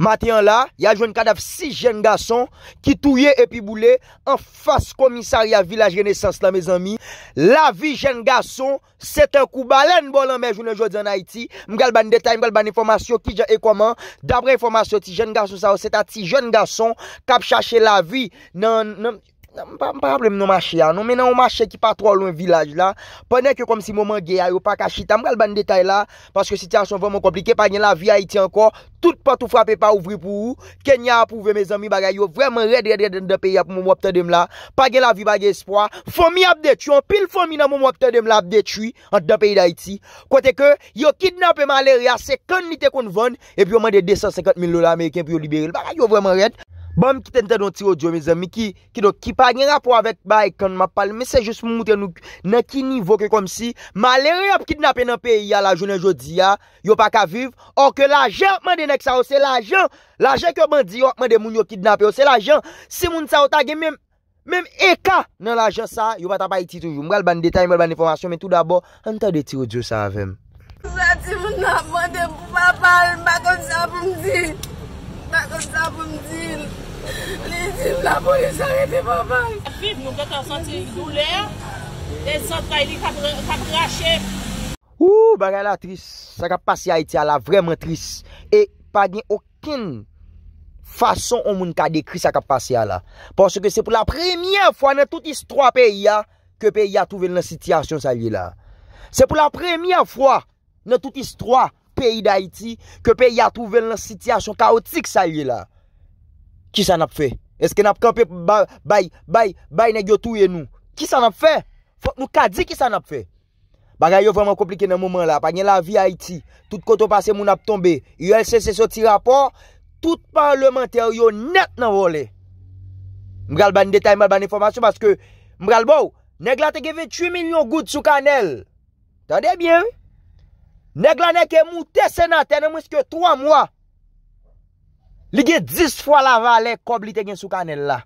Matyen la, ya jwen kadaf 6 jen gason ki touye epi boule an fas komisari a vilaj renesans la, me zanmi. La vi jen gason, se te koubalen bolan me jounen jodi an Haiti. Mgal ban detay, mgal ban informasyon ki jen e koman. Dabre informasyon ti jen gason sa, se ta ti jen gason kap chache la vi nan... Non, mpa mpa mplem nou mwache anon Menan mwache ki pa troloun village la Pwene ke kom si mwaman gey a yo Pakashi tam kal ban detay la Paske si tiyason voman komplike Pagnen la vi Haiti anko Tout patou frap e pa ouvri pou ou Kenya apouve mez ami bagay yo Vreman red red red en de peyi ap mwaman wapte dem la Pagnen la vi bagay espoa Fomi ap detu an pil fomi nan mwaman wapte dem la Ap detu an de peyi de Haiti Kote ke yo kidnap eman le re ase Kon nite kon vande E pi yo mwande 250 mil lola Ameriken Pi yo libere lwa Pagay yo vreman red Bèm ki ten ten don tiro diyo mè zèm Mi ki do kipa gen rapou avèk bè Mè se jous mou mouten nou Nè ki nivou ke kom si Mè alè rè yop kidnapè nan peyi ya la jounen joudi ya Yo pa ka viv Orke la joun mè de nek sa ou se la joun La joun ke mè diyo mè de moun yo kidnapè ou se la joun Si moun sa ou tagè mèm Mèm eka nan la joun sa Yo pa tapay iti toujou Mè tout d'abo an te de tiro diyo sa avèm Mè kon sa pou mdil Mè kon sa pou mdil La polis a rete popay Fip moun betan sante douler Desante a ili kap rache Ou bagala tris Saka pasi a iti a la vremen tris E pa din okin Fason ou moun ka dekri Saka pasi a la Ponche ke se pou la premye fwa Nan tout istroa peyi a Ke peyi a touven nan sityasyon sa li la Se pou la premye fwa Nan tout istroa peyi da iti Ke peyi a touven nan sityasyon kaotik sa li la Ki sa nap fe? Eske nap kape bay, bay, bay, bay negyo touye nou? Ki sa nap fe? Fok nou ka di ki sa nap fe? Baga yo voman komplike nan mouman la, pa nye la vi Haiti, tout koto pase moun ap tombe, yon LCC soti rapor, tout parlementaryo net nan wole. Mbral ban detay, ban ban informasyon, maske mbral bou, negla te geve 3 milyon gout sou kanel. Tande bien? Negla neke mou tesenate, nan mouske 3 moua. Lige diz fwa la va le kob li te gen sou kanel la.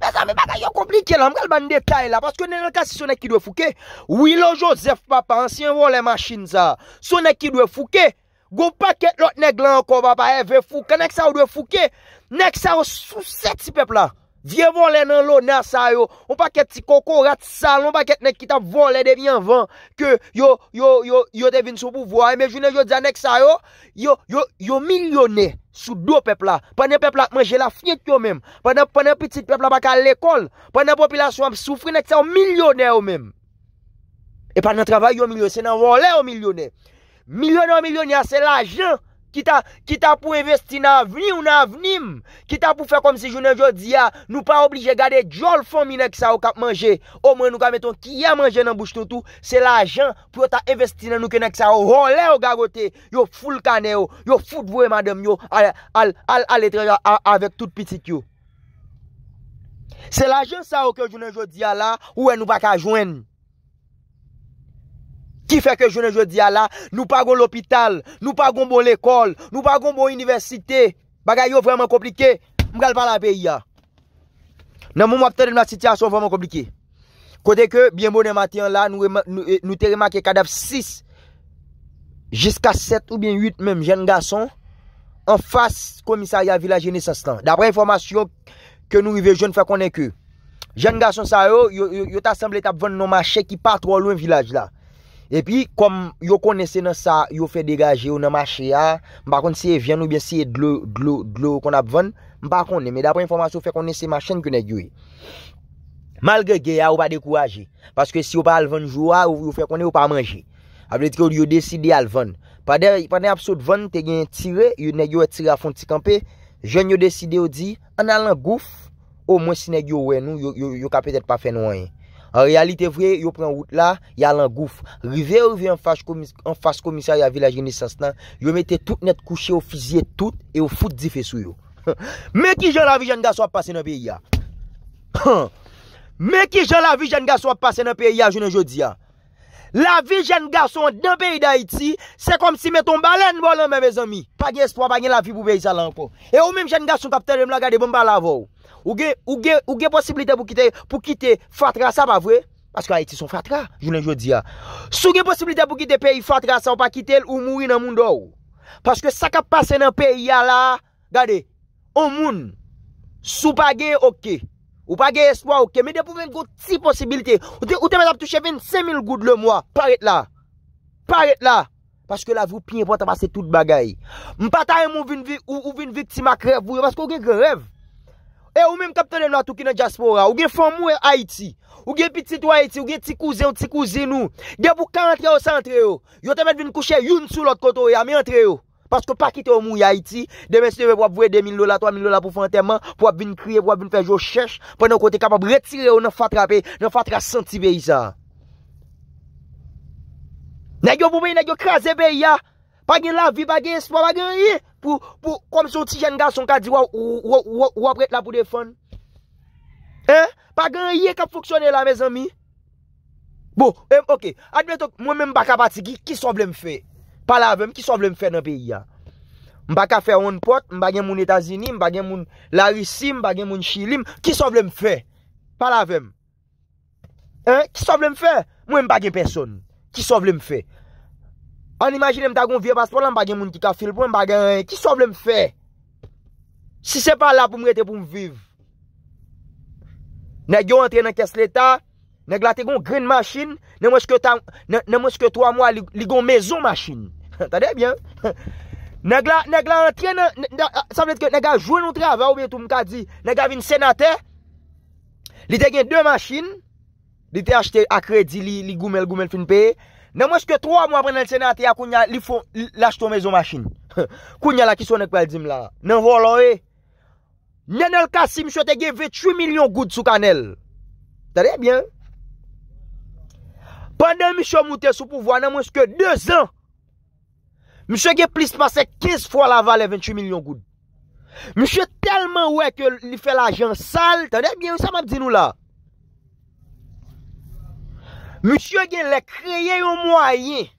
Beza, mi bata yo komplike la. M kal ban detay la. Paske nenel ka si sou nek ki dwe fwoke. Ou ilo Joseph papa, ansyen wole maschin za. Sou nek ki dwe fwoke. Gopak et lot nek lan koba pa evwe fwoke. Nek sa ou dwe fwoke. Nek sa ou sou set si pepla. Diye volè nan lò nan sa yo, ou pa ket ti koko rat sal, ou pa ket nek kita volè devyen van, ke yo devyen sou pouvoye, men jounè yo djanèk sa yo, yo milyonè sou do pepla, panè pepla manje la fnyèk yo mèm, panè petit pepla baka l'ekol, panè popilasyon am soufri nek sa yo milyonè yo mèm. E panè travè yo milyonè, se nan volè yo milyonè, milyonè yo milyonè se la jèn, Ki ta pou investi nan avni ou nan avnim Ki ta pou fè kom si jounen jodia ah, Nou pa oblije gade jol fòmine ki sa ou kap manje Ou mwen nou ka meton ki ya manje nan bouch ton tou Se la jen pou yo ta investi nan nouke nek sa ou Rolè ou gagote Yo foul kane yo Yo foul vwe madem yo Al etre avèk tout pitik yo Se la jen sa ou ke jounen jodia ah, la Ou en nou va ka jwen Ki fè ke jounen je diya la, nou pa goun l'opital, nou pa goun bon l'ekol, nou pa goun bon universite, bagay yo vreman komplike, mkal pa la peyi ya. Nan mou mwapte de mla sityasyon vreman komplike. Kote ke, bie moun emati an la, eh, nou te remake kadap 6, jiska 7 ou bie 8 menm, jen gason, an fas komisaryan vilaje nesastan. Dapre informasyon ke nou yve joun fè konen ke, jen gason sa yo, yot asemble tap ven non mache ki patro loun vilaje la. E pi, kom yo kone se nan sa, yo fe degaje ou nan mache a, mpa konde se ye vyan ou biye se ye dlo kon ap ven, mpa konde. Me dapre informasyon fe kone se machene ki yo negyo e. Malge ge a ou pa dekouaje, paske si yo pa al ven jou a, yo fe kone ou pa manje. Aple di ki yo yo deside al ven. Pa der, pa den ap sot ven, te gen tire, yo negyo e tire a fon ti kampe, jen yo deside ou di, an al nan gouf, ou mwen si negyo we nou, yo ka petet pa fen wanyen. An realite vwe, yo pren wout la, ya lan gouf. Rive, rive, an fash komisar ya vilajreni sas lan, yo mette tout net kouche, yo fizye tout, yo fout dife sou yo. Mè ki jen la vi jen ga swap pase nan pe ya, mè ki jen la vi jen ga swap pase nan pe ya, jounen jodi ya. La vi jen gason dan peyi da Haiti, se kom si meton balen bolan mè mè zami. Pa gen espo, pa gen la vi pou beyi zalan kon. E ou mèm jen gason kaptelem la gade bon bala vou. Ou gen posibilite pou kite fatra sa pa vwe? Paske Haiti son fatra, jounen jodi ya. Sou gen posibilite pou kite peyi fatra sa ou pa kite ou moui nan moun dou? Paske sa ka pase nan peyi ya la, gade, ou moun, sou page okè. Ou pa ge espoa ouke, me depou ven gouti posibilite. Ou temet ap touche 25000 gout le mwa, paret la. Paret la, paske la vrou piye pou an tapase tout bagay. Mpa tae moun vin vitima krev, mpaskou gen krev. E ou men mkaptele nou atou ki nan Jaspora, ou gen foun mou e Haiti. Ou gen piti tou Haiti, ou gen ti kouzen, ti kouzen nou. Depou ka entre ou sa entre yo, yo temet vin kouche youn sou lot koto ya, mi entre yo. Paske pa kite ou mou ya iti, demen se te ve wap vwe 2.000 lola, 3.000 lola pou fante man, pou wap vin kriye, pou wap vin fej yo chesh, pou nan kote kapap retire ou nan fatra pe, nan fatra senti be yi sa. Nan yo boube, nan yo kraze be yi ya, pa gen la vi bagen, pou wap bagen yi, pou komso ti jen ga son ka di wap ret la pou defon. Hein, pa gen yi e kap foksyone la mezan mi. Bo, eh, ok, admetok, mwen men baka bati ki, ki somblem fey? Palavem, ki sovle m fe nan peyi ya? M baka fe on pot, m bagen moun Etazini, m bagen moun Larissi, m bagen moun Chilim, ki sovle m fe? Palavem. Ki sovle m fe? Mwen m bagen person. Ki sovle m fe? An imagine m tagon vie baspon la, m bagen moun ki kafil pou, m bagen... Ki sovle m fe? Si se pa la pou m rete pou m viv. Ne gyon entre nan kes leta, ne glate gon grin machin, ne mweske 3 mwa li gon mezon machin. Tade byan. Nèk la, nèk la, tè nèk la, sa mèd kè nèk la jwè noutre avè, ou mè tou mkadi, nèk la vin senate, li te gen dèmachin, li te achete akredi, li goumel, goumel fin pe, nèm wèz kè 3 mwa prenen lsenate, akoun ya, li foun, lach ton mèzoumachin. Koun ya la, kisou nèk wèl dim la. Nèm wò lò e, nèn el kassi, msho te gen 28 milyon goud sou kanel. Tade byan. Pandèm msho moutè sou pou Monsye gen plis pase 15 fwa la va le 28 milyon goud. Monsye telman wey ke li fe la jan sal, tanè, gen ou sa map di nou la? Monsye gen le kreye yo mwayen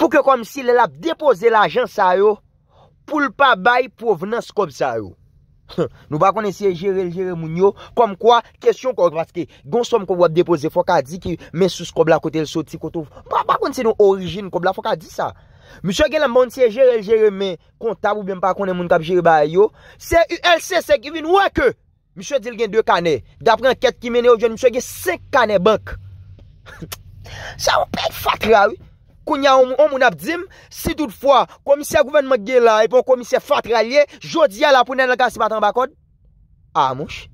pou ke kom si le lap depose la jan sa yo pou lpa bay pou vnen skop sa yo. Nou ba konen siye jere l jere moun yo Kom kwa, kesyon kon, vatke Gonsom kon wap depoze, fok a di ki Men sus kob la kote l soti koto Mwa ba kon se nou orijin, kob la fok a di sa Msyo gen la moun siye jere l jere men Konta wou bem pa konen moun kap jere bayo C-U-L-C-C-K-I-V-I-N-W-E-K Msyo gen 2 kane Dapre an ket ki mene ou jen, msyo gen 5 kane bank Sa wapen fatra wou Kou nya ou moun ap di m, si tout fwa komisye gouvenme gela e pou komisye fatra liye, jodi a la pou nen el kasi patan bakod. A mouch.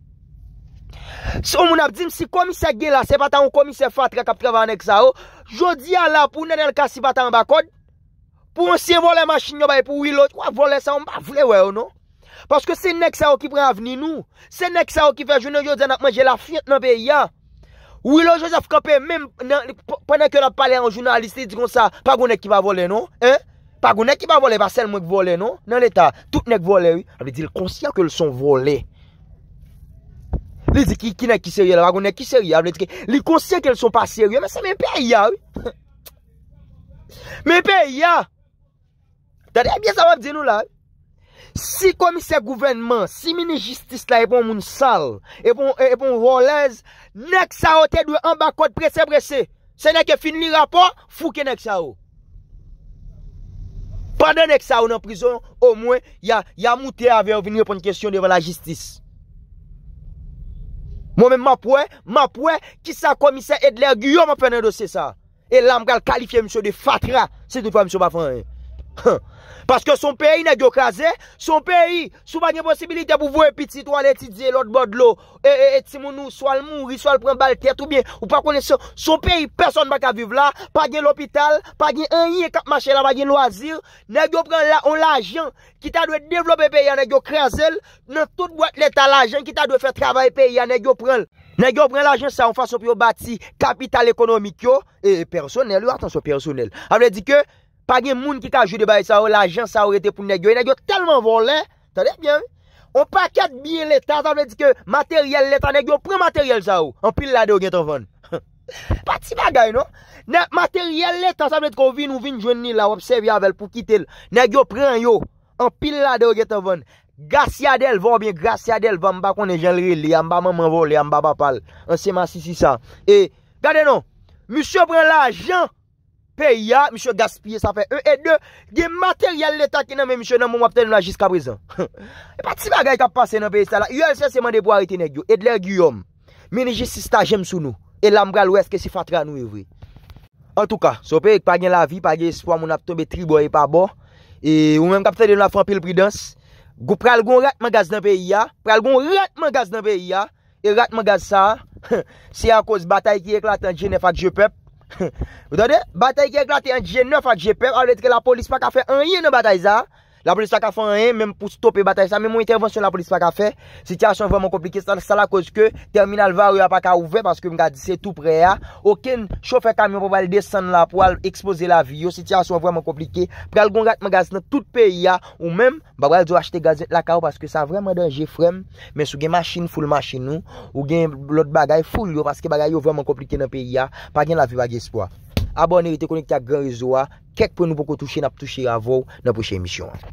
Si ou moun ap di m, si komisye gela se patan ou komisye fatra kap trevan nek sa ou, jodi a la pou nen el kasi patan bakod. Pou anse volen masin yo bay pou wilot, wak volen sa ou mba vle wè ou nou. Paske se nek sa ou ki pre avni nou, se nek sa ou ki fe jounen jodan ap manje la fint nan pe yon. Ou ilo Joseph Kope, mèm, pwènen kè la pale an jounaliste, di kon sa, pa gounèk ki va vole, non? Hein? Pa gounèk ki va vole, non? eh va sel mwenk vole, non? Nan lè ta, tout nèk vole, oui. Avè di, lè konsyèr kè lè son vole. Lè di ki, ki nèk ki sèryè, la, pa gounèk ki sèryè, avè di ki, lè konsyèr kè lè son pa sèryè, mè se mè pè aya, oui. Mè pè aya. Tade, mè sè mè dè nou la, oui. Si komise gouvenman, si mini jistis la epon moun sal, epon roulez, nek sa ou te dwe ambakot prese brese. Se neke fin li rapor, fouke nek sa ou. Padè nek sa ou nan prizon, ou mwen ya moutè avè ou vini repon kestyon devan la jistis. Mwen mè mapwè, mapwè, ki sa komise edle aguyon mwen penè dosè sa. E lam kal kalifiye msou de fatra, se te fwa msou bafan yè. Paske son peyi ne gyo kaze Son peyi sou bagen posibilite Bu vo epiti tou aletidze lout bodlo Eti mounou, swal mounou, swal pren balte Sou peyi Person baka vive la, pagyen lopital Pagyen enye kap mache la, bagyen loazir Ne gyo pren la, on la jen Ki ta dwe devlope peyi ane gyo kaze Nan tout bwet leta la jen Ki ta dwe fe travay peyi ane gyo pren Ne gyo pren la jen sa, anfa sop yo bati Kapital ekonomik yo, e personel Ou atan sop personel, ame di ke Pagen moun ki kajou debaye sa ou, la jen sa ou rete pou negyo. E negyo telman volen, tade bien. O paket biye leta, asablet di ke materyel leta, negyo pre materyel sa ou. An pil la de ou gen ton fon. Pati bagay non. Materyel leta, asablet di kon vin ou vin jen ni la, wopsev yavel pou kitel. Negyo pre yo, an pil la de ou gen ton fon. Gasyadel vo bin, gasyadel vamba kon e jen li li, yamba maman voli, yamba bapal. An sema si si sa. E gade non, musyo pre la jen sa. Pe ya, mishon gaspye, sa fe 1 et 2, gen materyal letat genan men mishon nan moun wap ten nou la jiska prezan. E pati si ba gay kap pase nan pe ista la, yon se seman de pou ariten e gyo, et lèr gyo yon. Meni jist si stajem sou nou, et lam bral wèst ke si fatra nou evre. En tout ka, so pe, ek pagnen la vi, pagnen si fwa moun ap tombe tribo e pa bo, e ou men kap ten nou la fon pil pridans, gou pral goun rat man gaz nan pe ya, pral goun rat man gaz nan pe ya, e rat man gaz sa, se an koz batay ki ek la tanje ne fak je pep, Bata yi ki e glate an dije 9 ak dije pep Alwet ke la polis pa ka fe anye nan bata yi zan La polis pa ka fè an en, mèm pou stopè batay sa, mèm moun intervensyon la polis pa ka fè, siti asyon vèman komplike, sa la koz ke terminal va ou ya pa ka ouve, paske mga disè tou pre ya, oken choufer kamyon pou wale desen la pou wale expose la vi yo, siti asyon vèman komplike, pral gongat magas nan tout peyi ya, ou mèm, ba wale dò achete gazet la ka ou, paske sa vèman denje frem, mèm sou gen maschin ful maschin ou, ou gen lot bagay ful yo, paske bagay yo vèman komplike nan peyi ya, pa gen la vi wale gespo a. Abone rete konik ta gen rezo wa. Kek pou nou pou kou touche na pou touche yavou nan pouche emisyon.